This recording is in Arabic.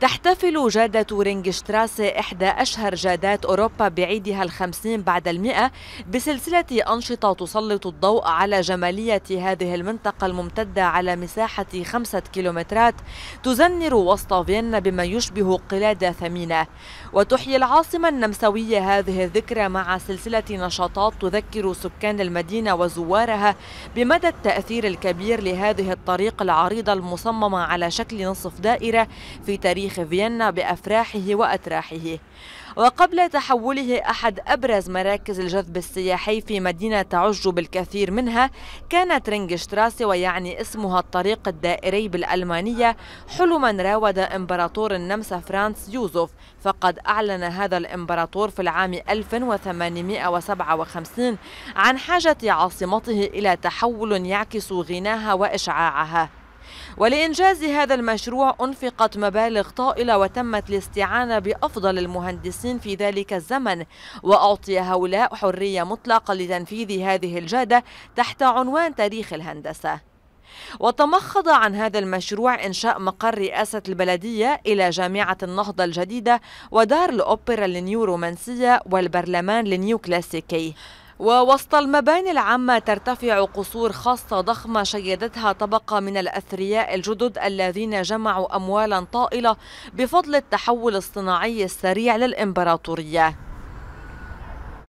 تحتفل جادة رينجشتراسة إحدى أشهر جادات أوروبا بعيدها الخمسين بعد المئة بسلسلة أنشطة تسلط الضوء على جمالية هذه المنطقة الممتدة على مساحة خمسة كيلومترات تزنر وسط فيينا بما يشبه قلادة ثمينة وتحيي العاصمة النمساوية هذه الذكرى مع سلسلة نشاطات تذكر سكان المدينة وزوارها بمدى التأثير الكبير لهذه الطريق العريضة المصممة على شكل نصف دائرة في تاريخ تاريخ فيينا بأفراحه وأتراحه وقبل تحوله أحد أبرز مراكز الجذب السياحي في مدينة تعج بالكثير منها كانت رينجشتراسي ويعني اسمها الطريق الدائري بالألمانية حلما راود إمبراطور النمسا فرانس يوزوف فقد أعلن هذا الإمبراطور في العام 1857 عن حاجة عاصمته إلى تحول يعكس غناها وإشعاعها ولإنجاز هذا المشروع أنفقت مبالغ طائلة وتمت الاستعانة بأفضل المهندسين في ذلك الزمن وأعطي هؤلاء حرية مطلقة لتنفيذ هذه الجادة تحت عنوان تاريخ الهندسة وتمخض عن هذا المشروع إنشاء مقر رئاسة البلدية إلى جامعة النهضة الجديدة ودار الأوبرا النيورومانسية والبرلمان النيوكلاسيكي ووسط المباني العامة ترتفع قصور خاصة ضخمة شيدتها طبقة من الأثرياء الجدد الذين جمعوا أموالا طائلة بفضل التحول الصناعي السريع للإمبراطورية